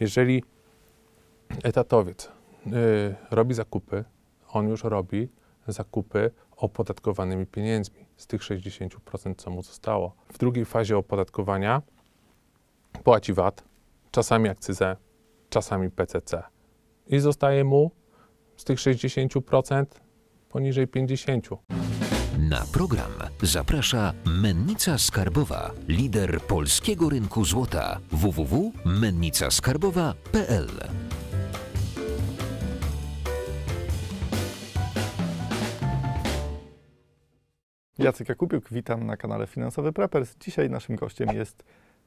Jeżeli etatowiec y, robi zakupy, on już robi zakupy opodatkowanymi pieniędzmi z tych 60%, co mu zostało. W drugiej fazie opodatkowania płaci VAT, czasami akcyzę, czasami PCC i zostaje mu z tych 60% poniżej 50%. Na program zaprasza Mennica Skarbowa, lider polskiego rynku złota www.mennicaskarbowa.pl Jacek Jakubiuk, witam na kanale Finansowy Preppers. Dzisiaj naszym gościem jest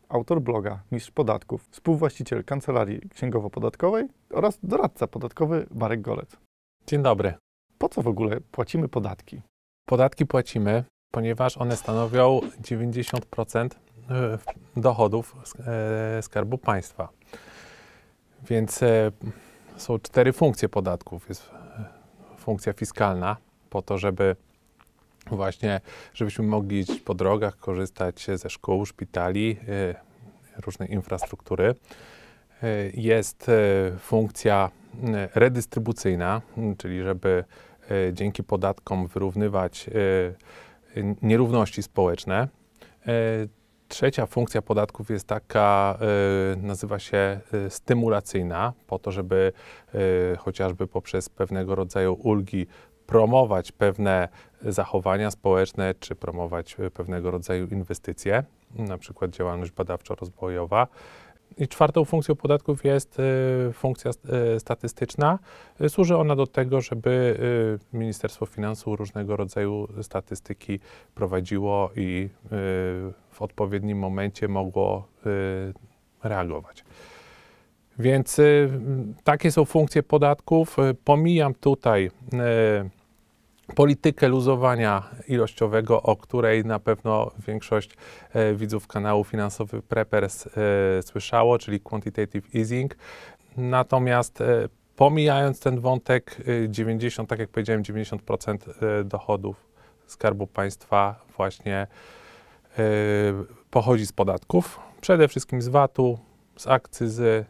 autor bloga Mistrz Podatków, współwłaściciel Kancelarii Księgowo-Podatkowej oraz doradca podatkowy Marek Golec. Dzień dobry. Po co w ogóle płacimy podatki? Podatki płacimy, ponieważ one stanowią 90% e, dochodów e, Skarbu Państwa. Więc e, są cztery funkcje podatków. Jest funkcja fiskalna po to, żeby właśnie, żebyśmy mogli iść po drogach, korzystać ze szkół, szpitali, różnej infrastruktury. Jest funkcja redystrybucyjna, czyli żeby E, dzięki podatkom wyrównywać e, nierówności społeczne. E, trzecia funkcja podatków jest taka, nazywa się stymulacyjna, po to, żeby chociażby poprzez pewnego rodzaju ulgi promować pewne zachowania społeczne czy promować pewnego rodzaju inwestycje, na przykład działalność badawczo-rozwojowa. I czwartą funkcją podatków jest y, funkcja y, statystyczna. Y, służy ona do tego, żeby Ministerstwo Finansów różnego rodzaju statystyki prowadziło i w odpowiednim momencie mogło reagować. Więc takie są funkcje podatków. Pomijam tutaj politykę luzowania ilościowego, o której na pewno większość e, widzów kanału finansowy Preppers e, słyszało, czyli quantitative easing. Natomiast e, pomijając ten wątek, 90, e, tak jak powiedziałem, 90% e, dochodów Skarbu Państwa właśnie e, pochodzi z podatków, przede wszystkim z VAT-u, z akcyzy,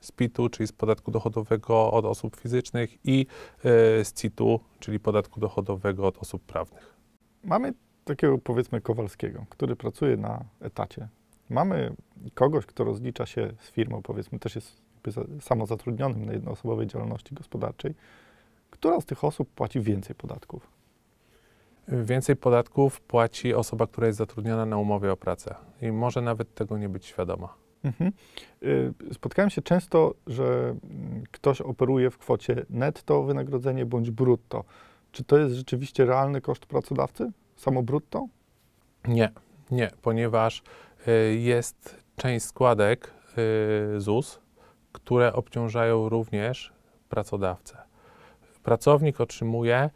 z PIT-u, czyli z podatku dochodowego od osób fizycznych i e, z CIT-u, czyli podatku dochodowego od osób prawnych. Mamy takiego powiedzmy Kowalskiego, który pracuje na etacie. Mamy kogoś, kto rozlicza się z firmą, powiedzmy też jest samozatrudnionym na jednoosobowej działalności gospodarczej. Która z tych osób płaci więcej podatków? Więcej podatków płaci osoba, która jest zatrudniona na umowie o pracę i może nawet tego nie być świadoma. Mhm. Y, spotkałem się często, że mm, ktoś operuje w kwocie netto wynagrodzenie bądź brutto. Czy to jest rzeczywiście realny koszt pracodawcy? Samo brutto? Nie, nie, ponieważ y, jest część składek y, ZUS, które obciążają również pracodawcę. Pracownik otrzymuje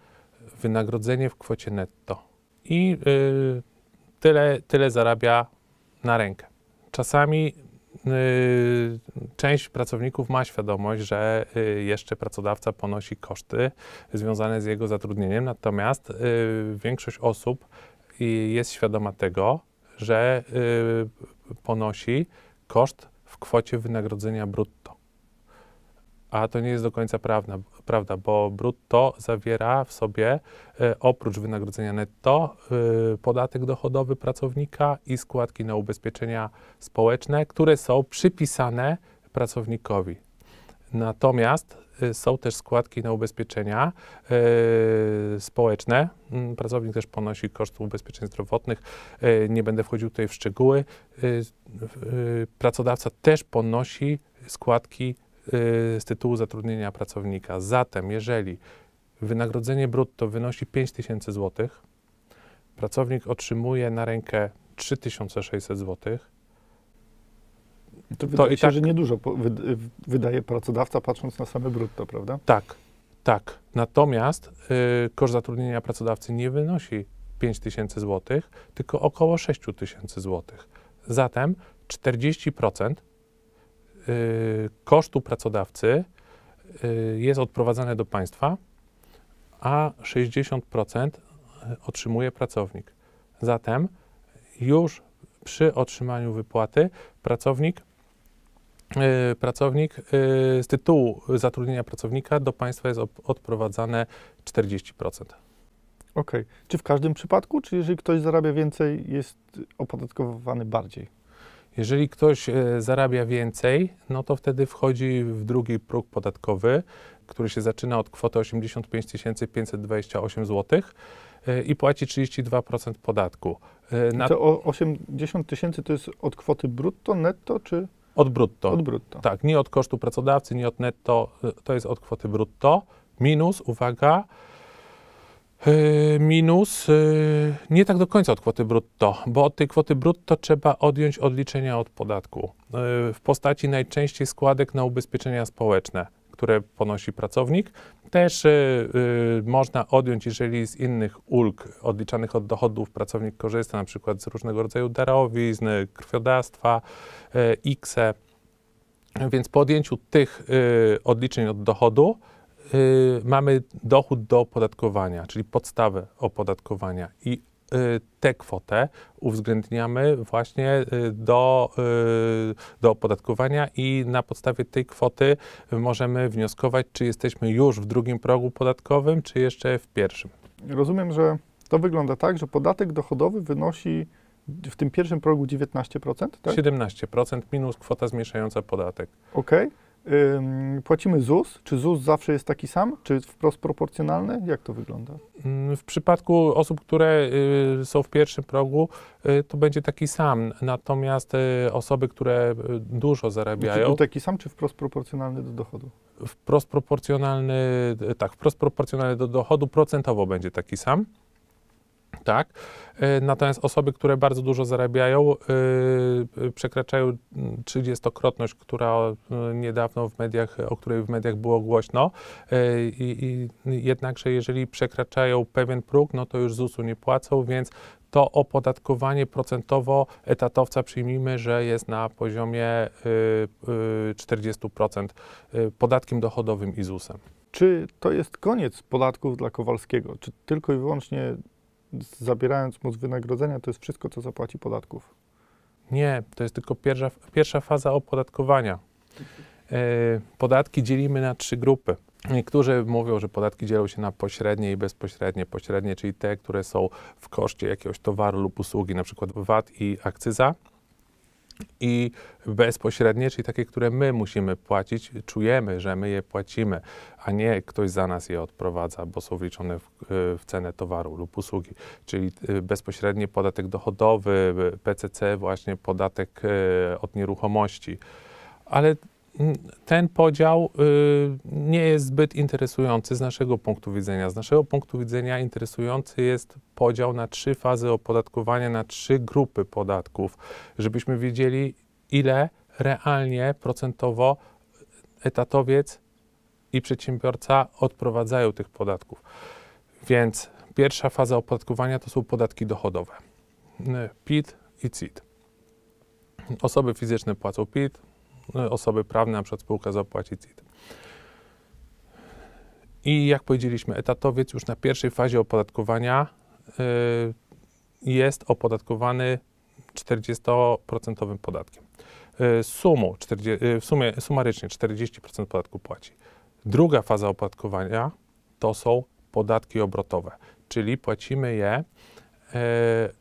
wynagrodzenie w kwocie netto i tyle, tyle zarabia na rękę. Czasami Y, część pracowników ma świadomość, że y, jeszcze pracodawca ponosi koszty związane z jego zatrudnieniem, natomiast y, większość osób jest świadoma tego, że ponosi koszt w kwocie wynagrodzenia brutto a to nie jest do końca prawda, prawda bo brutto zawiera w sobie e, oprócz wynagrodzenia netto e, podatek dochodowy pracownika i składki na ubezpieczenia społeczne, które są przypisane pracownikowi. Natomiast e, są też składki na ubezpieczenia społeczne. Mm, pracownik też ponosi koszt ubezpieczeń zdrowotnych. Nie będę wchodził tutaj w szczegóły. Pracodawca też ponosi składki Y, z tytułu zatrudnienia pracownika. Zatem, jeżeli wynagrodzenie brutto wynosi 5000 zł, pracownik otrzymuje na rękę 3600 zł, to, to i się, tak, że niedużo wydaje pracodawca, patrząc na same brutto, prawda? Tak, tak. Natomiast y, koszt zatrudnienia pracodawcy nie wynosi 5000 tysięcy złotych, tylko około 6000 tysięcy złotych. Zatem 40% Y, kosztu pracodawcy y, jest odprowadzane do państwa, a 60% y, otrzymuje pracownik. Zatem już przy otrzymaniu wypłaty pracownik, pracownik z tytułu zatrudnienia pracownika do państwa jest odprowadzane 40%. Okej. Okay. Czy w każdym przypadku, czy jeżeli ktoś zarabia więcej, jest opodatkowany bardziej? Jeżeli ktoś e, zarabia więcej, no to wtedy wchodzi w drugi próg podatkowy, który się zaczyna od kwoty 85 528 zł i płaci 32% podatku. E, na... To 80 tysięcy to jest od kwoty brutto, netto czy? Od brutto. Od brutto. Tak, nie od kosztu pracodawcy, nie od netto, e, to jest od kwoty brutto. Minus, uwaga, Yy, minus yy, nie tak do końca od kwoty brutto, bo od tej kwoty brutto trzeba odjąć odliczenia od podatku yy, w postaci najczęściej składek na ubezpieczenia społeczne, które ponosi pracownik. Też można odjąć, jeżeli z innych ulg odliczanych od dochodów pracownik korzysta, na przykład z różnego rodzaju darowizn, krwiodawstwa, x, Więc po odjęciu tych odliczeń od dochodu Y, mamy dochód do opodatkowania, czyli podstawę opodatkowania i y, tę kwotę uwzględniamy właśnie y, do, do opodatkowania i na podstawie tej kwoty możemy wnioskować, czy jesteśmy już w drugim progu podatkowym, czy jeszcze w pierwszym. Rozumiem, że to wygląda tak, że podatek dochodowy wynosi w tym pierwszym progu 19%? Tak? 17% minus kwota zmniejszająca podatek. Okej. Okay płacimy ZUS? Czy ZUS zawsze jest taki sam? Czy wprost proporcjonalny? Jak to wygląda? Mm, w przypadku osób, które y, są w pierwszym progu, y, to będzie taki sam. Natomiast y, osoby, które dużo zarabiają. Czy znaczy, taki sam, czy wprost proporcjonalny do dochodu? Wprost proporcjonalny, tak, wprost proporcjonalny do dochodu procentowo będzie taki sam tak? E, natomiast osoby, które bardzo dużo zarabiają, e, e, przekraczają 30-krotność, mm, która niedawno w mediach, o której w mediach było głośno. I, i jednakże, jeżeli przekraczają pewien próg, no to już ZUS-u nie płacą, więc to opodatkowanie procentowo etatowca przyjmijmy, że jest na poziomie 40% podatkiem dochodowym i ZUS-em. Czy to jest koniec podatków dla Kowalskiego? Czy tylko i wyłącznie zabierając mu z wynagrodzenia, to jest wszystko, co zapłaci podatków. Nie, to jest tylko pierwsza, pierwsza faza opodatkowania. E, podatki dzielimy na trzy grupy. Niektórzy mówią, że podatki dzielą się na pośrednie i bezpośrednie. Pośrednie, czyli te, które są w koszcie jakiegoś towaru lub usługi, na przykład VAT i akcyza, i bezpośrednie, czyli takie, które my musimy płacić, czujemy, że my je płacimy, a nie ktoś za nas je odprowadza, bo są wliczone w, e, w cenę towaru lub usługi. Czyli e, bezpośrednie podatek dochodowy, e, PCC, właśnie podatek od nieruchomości. Ale ten podział y, nie jest zbyt interesujący z naszego punktu widzenia. Z naszego punktu widzenia interesujący jest podział na trzy fazy opodatkowania, na trzy grupy podatków, żebyśmy wiedzieli, ile realnie procentowo y, etatowiec i przedsiębiorca odprowadzają tych podatków. Więc pierwsza faza opodatkowania to są podatki dochodowe. PIT i CIT. Osoby fizyczne płacą PIT, Y, osoby prawne, na przykład spółka zapłaci CIT. I jak powiedzieliśmy, etatowiec już na pierwszej fazie opodatkowania y, jest opodatkowany 40% podatkiem. Y, sumu, 40, y, w sumie sumarycznie 40% podatku płaci. Druga faza opodatkowania to są podatki obrotowe, czyli płacimy je y,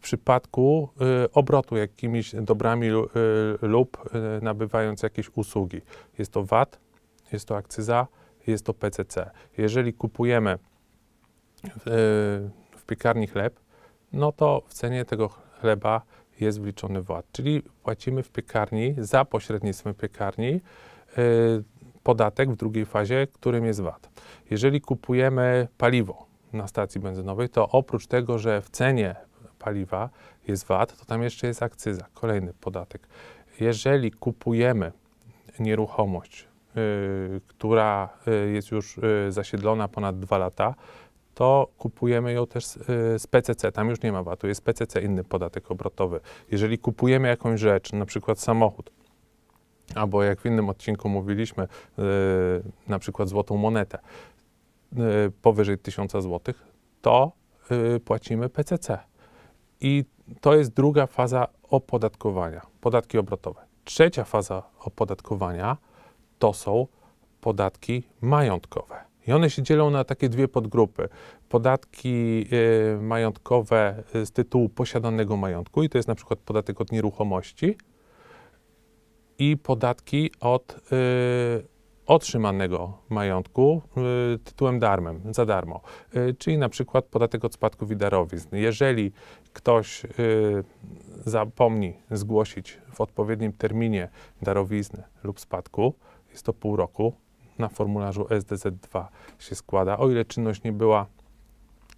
w przypadku y, obrotu jakimiś dobrami y, lub y, nabywając jakieś usługi. Jest to VAT, jest to akcyza, jest to PCC. Jeżeli kupujemy y, w piekarni chleb, no to w cenie tego chleba jest wliczony VAT. Czyli płacimy w piekarni, za pośrednictwem piekarni, y, podatek w drugiej fazie, którym jest VAT. Jeżeli kupujemy paliwo na stacji benzynowej, to oprócz tego, że w cenie paliwa jest VAT, to tam jeszcze jest akcyza, kolejny podatek. Jeżeli kupujemy nieruchomość, yy, która y, jest już yy, zasiedlona ponad dwa lata, to kupujemy ją też z y, PCC. Tam już nie ma VAT-u, jest PCC, inny podatek obrotowy. Jeżeli kupujemy jakąś rzecz, na przykład samochód, albo jak w innym odcinku mówiliśmy, y, na przykład złotą monetę powyżej 1000 zł, to płacimy PCC. I to jest druga faza opodatkowania, podatki obrotowe. Trzecia faza opodatkowania to są podatki majątkowe. I one się dzielą na takie dwie podgrupy. Podatki y, majątkowe z tytułu posiadanego majątku, i to jest na przykład podatek od nieruchomości, i podatki od y, otrzymanego majątku y, tytułem darmem, za darmo, y, czyli na przykład podatek od spadków i darowizn. Jeżeli ktoś y, zapomni zgłosić w odpowiednim terminie darowizny lub spadku, jest to pół roku, na formularzu SDZ2 się składa, o ile czynność nie była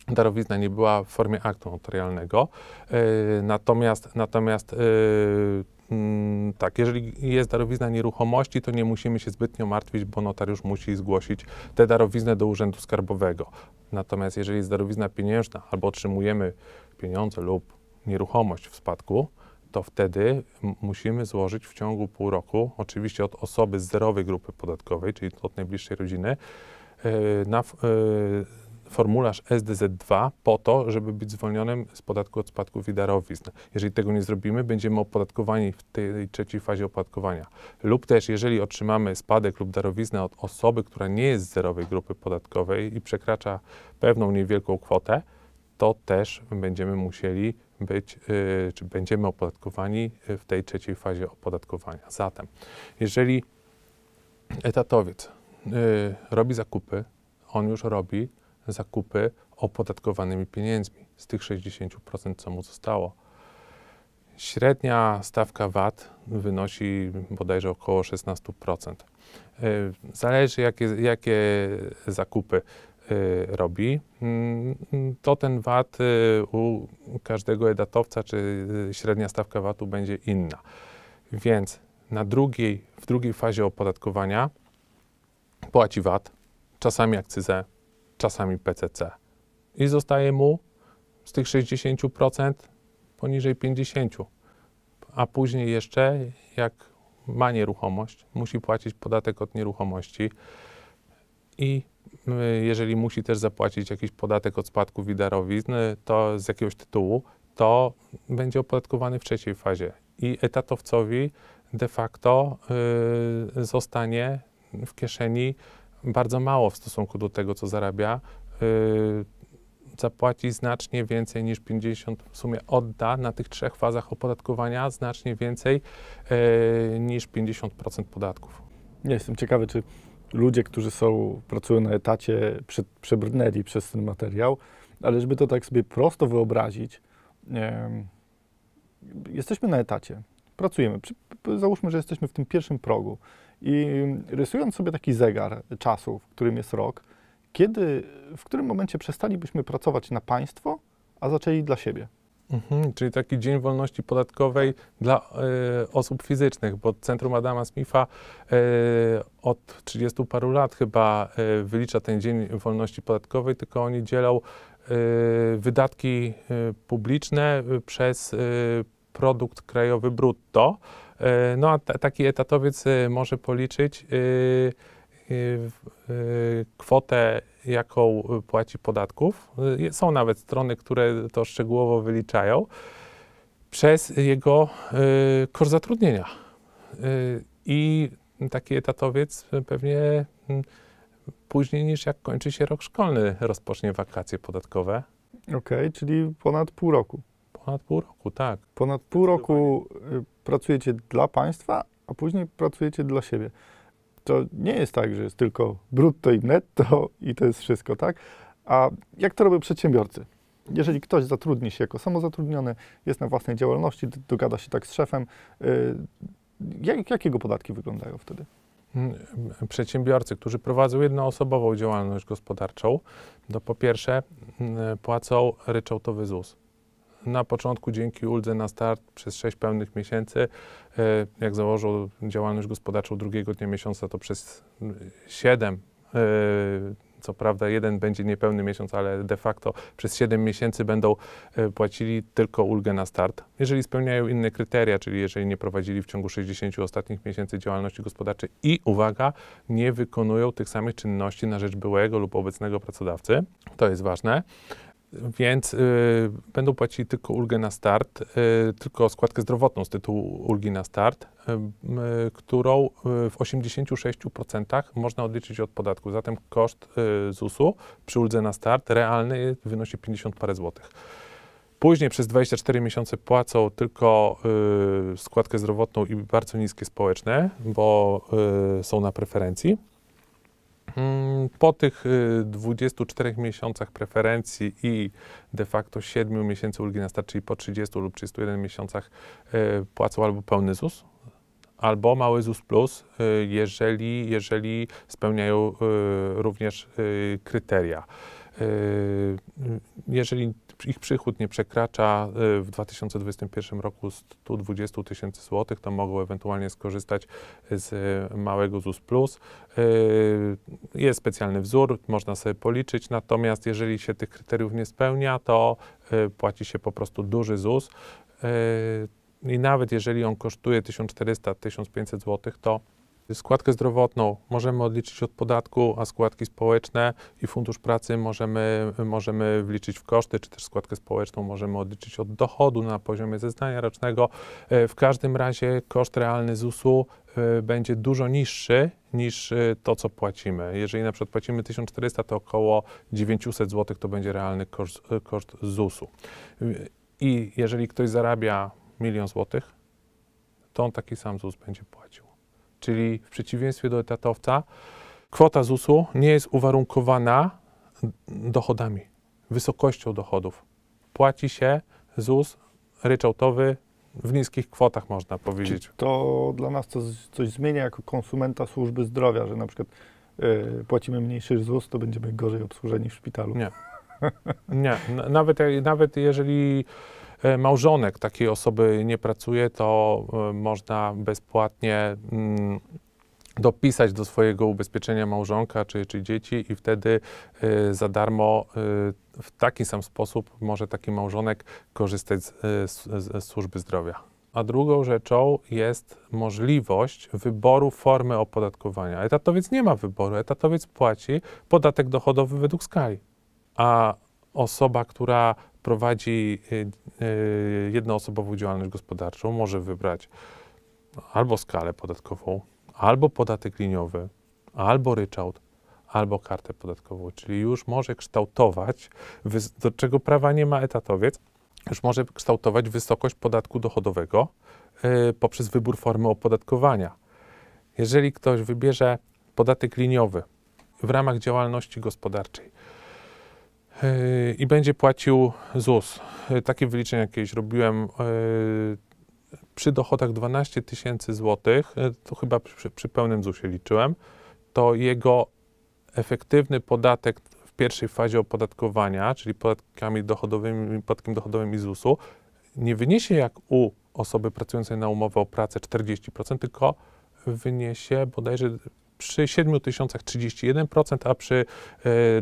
darowizna nie była w formie aktu notarialnego. natomiast natomiast Mm, tak, jeżeli jest darowizna nieruchomości, to nie musimy się zbytnio martwić, bo notariusz musi zgłosić tę darowiznę do Urzędu Skarbowego. Natomiast jeżeli jest darowizna pieniężna albo otrzymujemy pieniądze lub nieruchomość w spadku, to wtedy musimy złożyć w ciągu pół roku, oczywiście od osoby z zerowej grupy podatkowej, czyli od najbliższej rodziny, e, na, e, formularz SDZ2 po to, żeby być zwolnionym z podatku od spadków i darowizn. Jeżeli tego nie zrobimy, będziemy opodatkowani w tej trzeciej fazie opodatkowania. Lub też, jeżeli otrzymamy spadek lub darowiznę od osoby, która nie jest z zerowej grupy podatkowej i przekracza pewną niewielką kwotę, to też będziemy musieli być, yy, czy będziemy opodatkowani y, w tej trzeciej fazie opodatkowania. Zatem, jeżeli etatowiec yy, robi zakupy, on już robi zakupy opodatkowanymi pieniędzmi z tych 60%, co mu zostało. Średnia stawka VAT wynosi bodajże około 16%. E, zależy, jakie, jakie zakupy e, robi, mm, to ten VAT e, u każdego edatowca czy średnia stawka VAT-u będzie inna. Więc na drugiej, w drugiej fazie opodatkowania płaci VAT, czasami akcyzę, czasami PCC. I zostaje mu z tych 60% poniżej 50%. A później jeszcze, jak ma nieruchomość, musi płacić podatek od nieruchomości i y, jeżeli musi też zapłacić jakiś podatek od spadku widarowizny to z jakiegoś tytułu, to będzie opodatkowany w trzeciej fazie. I etatowcowi de facto y, zostanie w kieszeni bardzo mało w stosunku do tego, co zarabia, yy, zapłaci znacznie więcej niż 50, w sumie odda na tych trzech fazach opodatkowania znacznie więcej yy, niż 50% podatków. Nie jestem ciekawy, czy ludzie, którzy są, pracują na etacie, przebrnęli przez ten materiał, ale żeby to tak sobie prosto wyobrazić, nie, jesteśmy na etacie, pracujemy, załóżmy, że jesteśmy w tym pierwszym progu i rysując sobie taki zegar czasu, w którym jest rok, kiedy, w którym momencie przestalibyśmy pracować na państwo, a zaczęli dla siebie? Mhm, czyli taki dzień wolności podatkowej dla y, osób fizycznych, bo Centrum Adama Smitha y, od 30 paru lat chyba y, wylicza ten dzień wolności podatkowej, tylko oni dzielą wydatki publiczne przez produkt krajowy brutto. E, no a taki etatowiec e, może policzyć e, kwotę, jaką płaci podatków. Są nawet strony, które to szczegółowo wyliczają przez jego koszt zatrudnienia. I taki etatowiec pewnie później niż jak kończy się rok szkolny rozpocznie wakacje podatkowe. Okej, okay, czyli ponad pół roku. Ponad pół roku, tak. Ponad pół roku y, pracujecie dla państwa, a później pracujecie dla siebie. To nie jest tak, że jest tylko brutto i netto i to jest wszystko, tak? A jak to robią przedsiębiorcy? Jeżeli ktoś zatrudni się jako samozatrudniony, jest na własnej działalności, dogada się tak z szefem, y, jak, jakiego podatki wyglądają wtedy? Hmm, przedsiębiorcy, którzy prowadzą jednoosobową działalność gospodarczą, to po pierwsze hmm, płacą ryczałtowy ZUS na początku dzięki uldze na start przez 6 pełnych miesięcy. E, jak założył działalność gospodarczą drugiego dnia miesiąca, to przez 7 mm, e, co prawda jeden będzie niepełny miesiąc, ale de facto przez 7 miesięcy będą e, płacili tylko ulgę na start. Jeżeli spełniają inne kryteria, czyli jeżeli nie prowadzili w ciągu 60 ostatnich miesięcy działalności gospodarczej i uwaga, nie wykonują tych samych czynności na rzecz byłego lub obecnego pracodawcy, to jest ważne, więc y, będą płacili tylko ulgę na start, y, tylko składkę zdrowotną z tytułu ulgi na start, y, którą y, w 86% można odliczyć od podatku. Zatem koszt y, ZUS-u przy uldze na start realny wynosi 50 parę złotych. Później przez 24 miesiące płacą tylko y, składkę zdrowotną i bardzo niskie społeczne, bo są na preferencji Hmm, po tych 24 y, miesiącach preferencji i de facto 7 miesięcy ulgi na start, czyli po 30 lub 31 miesiącach y, płacą albo pełny ZUS, albo mały ZUS plus, y, jeżeli, jeżeli spełniają również kryteria. Jeżeli ich przychód nie przekracza y, w 2021 roku 120 tysięcy złotych, to mogą ewentualnie skorzystać z y, małego ZUS Plus. Y, jest specjalny wzór, można sobie policzyć, natomiast jeżeli się tych kryteriów nie spełnia, to płaci się po prostu duży ZUS. I nawet jeżeli on kosztuje 1400-1500 zł, to Składkę zdrowotną możemy odliczyć od podatku, a składki społeczne i fundusz pracy możemy, możemy wliczyć w koszty, czy też składkę społeczną możemy odliczyć od dochodu na poziomie zeznania rocznego. E, w każdym razie koszt realny ZUS-u e, będzie dużo niższy niż e, to, co płacimy. Jeżeli na przykład płacimy 1400, to około 900 zł to będzie realny koszt, koszt ZUS-u. I jeżeli ktoś zarabia milion złotych, to on taki sam ZUS będzie płacił. Czyli w przeciwieństwie do etatowca, kwota ZUS-u nie jest uwarunkowana dochodami, wysokością dochodów. Płaci się ZUS ryczałtowy w niskich kwotach, można powiedzieć. Czy to dla nas coś, coś zmienia jako konsumenta służby zdrowia, że na przykład yy, płacimy mniejszy ZUS, to będziemy gorzej obsłużeni w szpitalu? Nie. Nie, nawet, e, nawet jeżeli E, małżonek takiej osoby nie pracuje, to e, można bezpłatnie mm, dopisać do swojego ubezpieczenia małżonka czy, czy dzieci i wtedy e, za darmo w taki sam sposób może taki małżonek korzystać z, z, z służby zdrowia a drugą rzeczą jest możliwość wyboru formy opodatkowania. Etatowiec nie ma wyboru, etatowiec płaci podatek dochodowy według skali, a osoba, która prowadzi y, y, jednoosobową działalność gospodarczą, może wybrać albo skalę podatkową, albo podatek liniowy, albo ryczałt, albo kartę podatkową, czyli już może kształtować, do czego prawa nie ma etatowiec, już może kształtować wysokość podatku dochodowego y, poprzez wybór formy opodatkowania. Jeżeli ktoś wybierze podatek liniowy w ramach działalności gospodarczej, Yy, i będzie płacił ZUS. Yy, takie wyliczenia jakie robiłem yy, przy dochodach 12 tysięcy złotych, to chyba przy, przy pełnym ZUSie liczyłem, to jego efektywny podatek w pierwszej fazie opodatkowania, czyli podatkami dochodowymi, podatkiem dochodowym i ZUS-u, nie wyniesie jak u osoby pracującej na umowę o pracę 40%, tylko wyniesie bodajże przy 7 tysiącach 31%, a przy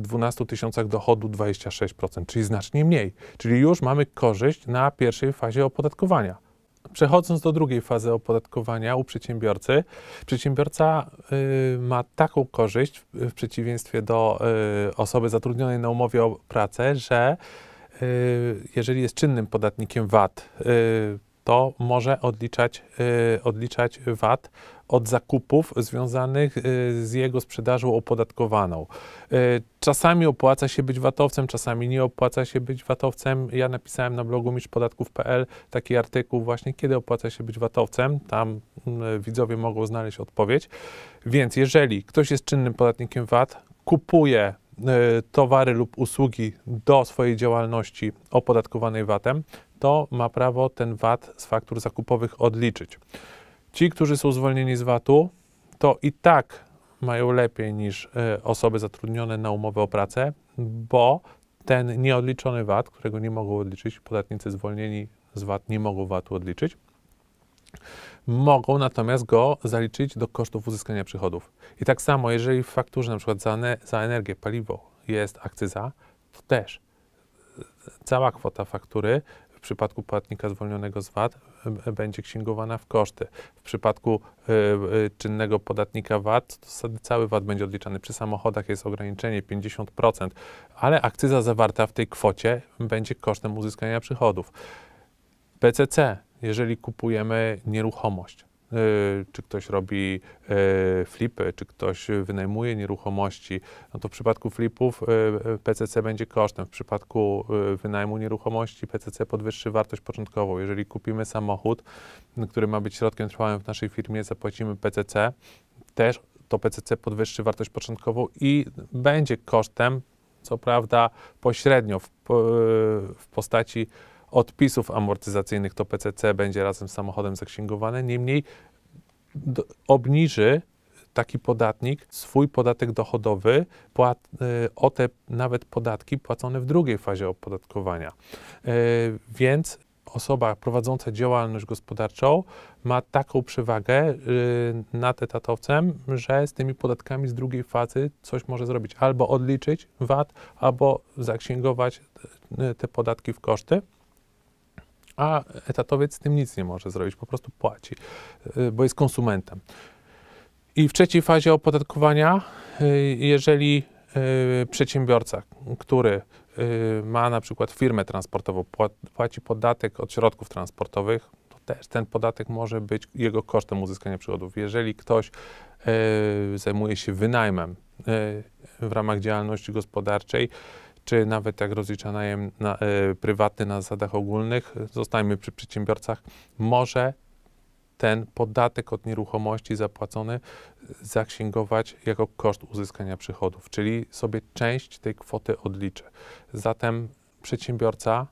12 e, tysiącach dochodu 26%, czyli znacznie mniej. Czyli już mamy korzyść na pierwszej fazie opodatkowania. Przechodząc do drugiej fazy opodatkowania u przedsiębiorcy, przedsiębiorca y, ma taką korzyść w przeciwieństwie do y, osoby zatrudnionej na umowie o pracę, że y, jeżeli jest czynnym podatnikiem VAT, y, to może odliczać, y, odliczać VAT od zakupów związanych y, z jego sprzedażą opodatkowaną. Y, czasami opłaca się być VAT-owcem, czasami nie opłaca się być VAT-owcem. Ja napisałem na blogu miszpodatków.pl taki artykuł właśnie, kiedy opłaca się być VAT-owcem. Tam mm, widzowie mogą znaleźć odpowiedź. Więc jeżeli ktoś jest czynnym podatnikiem VAT, kupuje towary lub usługi do swojej działalności opodatkowanej VAT-em, to ma prawo ten VAT z faktur zakupowych odliczyć. Ci, którzy są zwolnieni z VAT-u, to i tak mają lepiej niż e, osoby zatrudnione na umowę o pracę, bo ten nieodliczony VAT, którego nie mogą odliczyć, podatnicy zwolnieni z VAT nie mogą VAT-u odliczyć, mogą natomiast go zaliczyć do kosztów uzyskania przychodów. I tak samo, jeżeli w fakturze na przykład za, za energię, paliwo jest akcyza, to też e, cała kwota faktury w przypadku płatnika zwolnionego z VAT będzie księgowana w koszty. W przypadku y, y, czynnego podatnika VAT to cały VAT będzie odliczany. Przy samochodach jest ograniczenie 50%, ale akcyza zawarta w tej kwocie będzie kosztem uzyskania przychodów. PCC, jeżeli kupujemy nieruchomość, Y, czy ktoś robi y, flipy, czy ktoś wynajmuje nieruchomości, no to w przypadku flipów y, PCC będzie kosztem. W przypadku wynajmu nieruchomości PCC podwyższy wartość początkową. Jeżeli kupimy samochód, no, który ma być środkiem trwałym w naszej firmie, zapłacimy PCC, też to PCC podwyższy wartość początkową i będzie kosztem, co prawda pośrednio w, w postaci odpisów amortyzacyjnych to PCC będzie razem z samochodem zaksięgowane, niemniej do, obniży taki podatnik swój podatek dochodowy płat, y, o te nawet podatki płacone w drugiej fazie opodatkowania. Y, więc osoba prowadząca działalność gospodarczą ma taką przewagę y, nad etatowcem, że z tymi podatkami z drugiej fazy coś może zrobić. Albo odliczyć VAT, albo zaksięgować te podatki w koszty a etatowiec z tym nic nie może zrobić, po prostu płaci, y, bo jest konsumentem. I w trzeciej fazie opodatkowania, y, jeżeli y, przedsiębiorca, który ma na przykład firmę transportową, płaci podatek od środków transportowych, to też ten podatek może być jego kosztem uzyskania przychodów. Jeżeli ktoś zajmuje się wynajmem w ramach działalności gospodarczej, czy nawet jak rozlicza najem na, y, e, prywatny na zasadach ogólnych, zostańmy przy przedsiębiorcach, może ten podatek od nieruchomości zapłacony zaksięgować jako koszt uzyskania przychodów, czyli sobie część tej kwoty odliczy. Zatem przedsiębiorca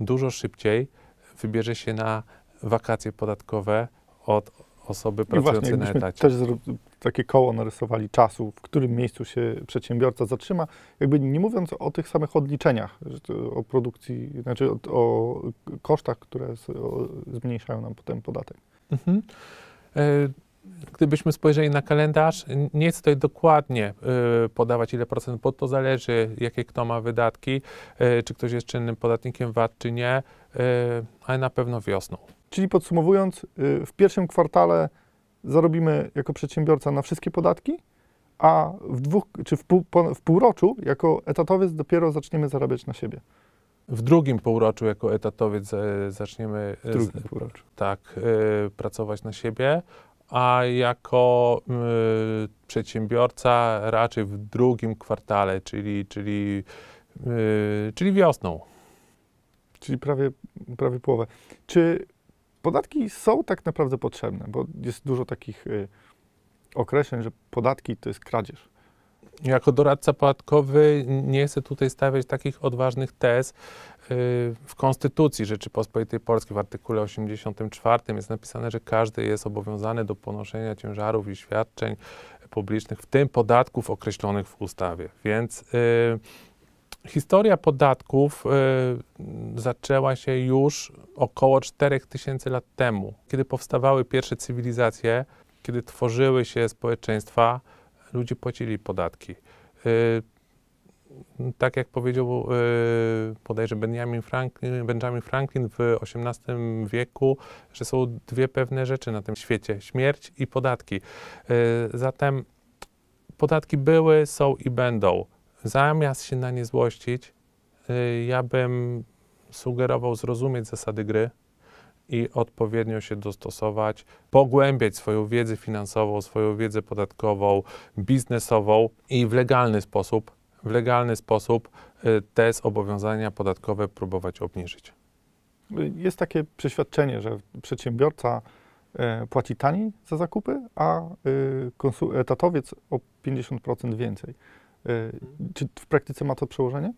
dużo szybciej wybierze się na wakacje podatkowe od osoby no pracującej na etacie. Też takie koło narysowali czasu, w którym miejscu się przedsiębiorca zatrzyma, jakby nie mówiąc o tych samych odliczeniach, o produkcji, znaczy o, o kosztach, które zmniejszają nam potem podatek. Mhm. E, gdybyśmy spojrzeli na kalendarz, nie jest tutaj dokładnie e, podawać ile procent, bo to zależy, jakie kto ma wydatki, e, czy ktoś jest czynnym podatnikiem VAT, czy nie, ale na pewno wiosną. Czyli podsumowując, w pierwszym kwartale zarobimy jako przedsiębiorca na wszystkie podatki, a w dwóch, czy w, pół, w półroczu jako etatowiec dopiero zaczniemy zarabiać na siebie. W drugim półroczu jako etatowiec e, zaczniemy e, w drugim półroczu. tak e, pracować na siebie, a jako przedsiębiorca raczej w drugim kwartale, czyli, czyli, czyli wiosną. Czyli prawie, prawie połowę. Czy Podatki są tak naprawdę potrzebne, bo jest dużo takich y, określeń, że podatki to jest kradzież. Jako doradca podatkowy nie chcę tutaj stawiać takich odważnych tez. Y, w Konstytucji Rzeczypospolitej Polskiej w artykule 84 jest napisane, że każdy jest obowiązany do ponoszenia ciężarów i świadczeń publicznych, w tym podatków określonych w ustawie. Więc y, Historia podatków y, zaczęła się już około 4000 lat temu, kiedy powstawały pierwsze cywilizacje, kiedy tworzyły się społeczeństwa, ludzie płacili podatki. Y, tak jak powiedział y, Benjamin Franklin, Benjamin Franklin w XVIII wieku, że są dwie pewne rzeczy na tym świecie: śmierć i podatki. Y, zatem podatki były, są i będą zamiast się na nie złościć, y, ja bym sugerował zrozumieć zasady gry i odpowiednio się dostosować, pogłębiać swoją wiedzę finansową, swoją wiedzę podatkową, biznesową i w legalny sposób, w legalny sposób y, te zobowiązania podatkowe próbować obniżyć. Jest takie przeświadczenie, że przedsiębiorca y, płaci taniej za zakupy, a etatowiec o 50% więcej. E, czy w praktyce ma to przełożenie?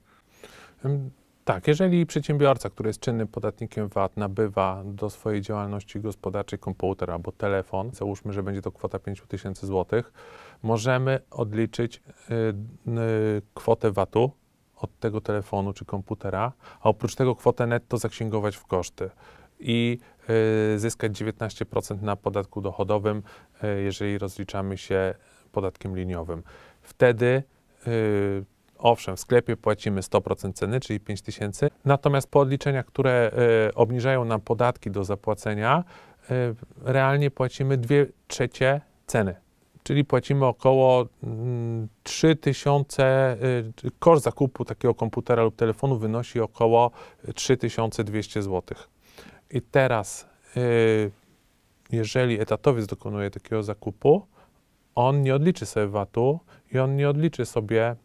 Tak, jeżeli przedsiębiorca, który jest czynnym podatnikiem VAT, nabywa do swojej działalności gospodarczej komputer albo telefon, załóżmy, że będzie to kwota 5000 zł, możemy odliczyć y, y, kwotę VAT-u od tego telefonu czy komputera, a oprócz tego kwotę netto zaksięgować w koszty i y, zyskać 19% na podatku dochodowym, jeżeli rozliczamy się podatkiem liniowym. Wtedy Y, owszem, w sklepie płacimy 100% ceny, czyli 5000, tysięcy, natomiast po odliczeniach, które y, obniżają nam podatki do zapłacenia, y, realnie płacimy 2 trzecie ceny. Czyli płacimy około 3000, mm, koszt zakupu takiego komputera lub telefonu wynosi około 3200 zł. I teraz, jeżeli etatowiec dokonuje takiego zakupu, on nie odliczy sobie VAT-u i on nie odliczy sobie e,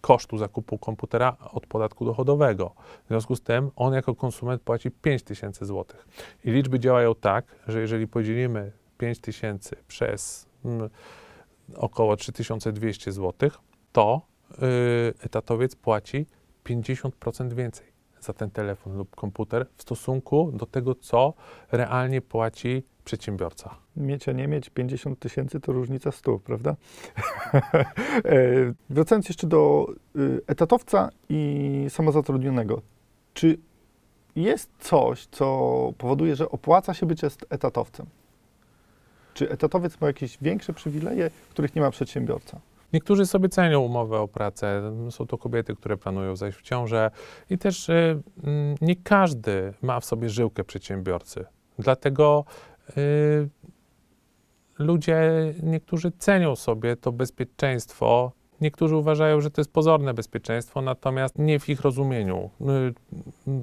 kosztu zakupu komputera od podatku dochodowego. W związku z tym on jako konsument płaci 5 tysięcy złotych. I liczby działają tak, że jeżeli podzielimy 5 tysięcy przez mm, około 3200 zł, to yy, etatowiec płaci 50% więcej za ten telefon lub komputer w stosunku do tego, co realnie płaci przedsiębiorca. Mieć, a nie mieć 50 tysięcy to różnica 100, prawda? E, wracając jeszcze do e, etatowca i samozatrudnionego. Czy jest coś, co powoduje, że opłaca się być etatowcem? Czy etatowiec ma jakieś większe przywileje, których nie ma przedsiębiorca? Niektórzy sobie cenią umowę o pracę. Są to kobiety, które planują zajść w ciążę i też y, mm, nie każdy ma w sobie żyłkę przedsiębiorcy. Dlatego y, ludzie, niektórzy cenią sobie to bezpieczeństwo. Niektórzy uważają, że to jest pozorne bezpieczeństwo, natomiast nie w ich rozumieniu.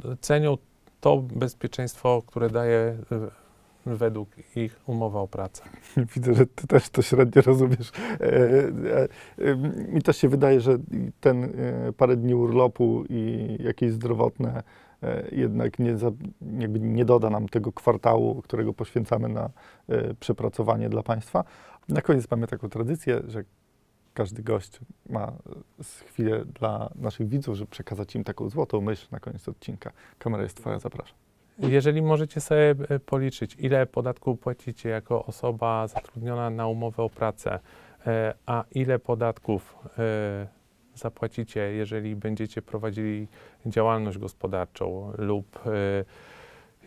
Y, y cenią to bezpieczeństwo, które daje y, według ich umowa o pracę. Widzę, że ty też to średnio rozumiesz. E, e, e, mi też się wydaje, że ten parę dni urlopu i jakieś zdrowotne jednak nie, za, nie doda nam tego kwartału, którego poświęcamy na przepracowanie dla państwa. Na koniec mamy taką tradycję, że każdy gość ma chwilę dla naszych widzów, żeby przekazać im taką złotą myśl na koniec odcinka. Kamera jest Twoja, zapraszam. Jeżeli możecie sobie e, policzyć, ile podatku płacicie jako osoba zatrudniona na umowę o pracę, e, a ile podatków e, zapłacicie, jeżeli będziecie prowadzili działalność gospodarczą lub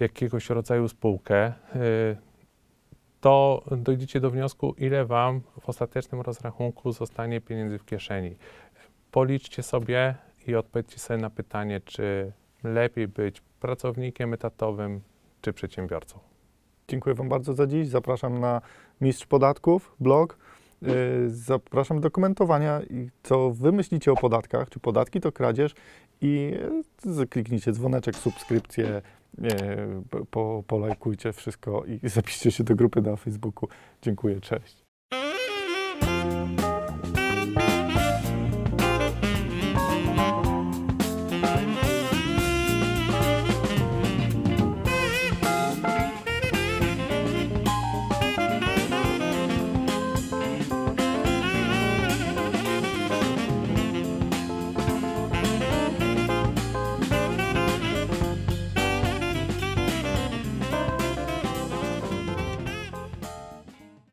jakiegoś rodzaju spółkę, to dojdziecie do wniosku, ile Wam w ostatecznym rozrachunku zostanie pieniędzy w kieszeni. Policzcie sobie i odpowiedzcie sobie na pytanie, czy lepiej być pracownikiem etatowym czy przedsiębiorcą. Dziękuję Wam bardzo za dziś. Zapraszam na Mistrz Podatków, blog. Y, zapraszam do komentowania, co Wy myślicie o podatkach, czy podatki to kradzież i y, kliknijcie dzwoneczek, subskrypcję, y, po, polajkujcie wszystko i zapiszcie się do grupy na Facebooku. Dziękuję, cześć.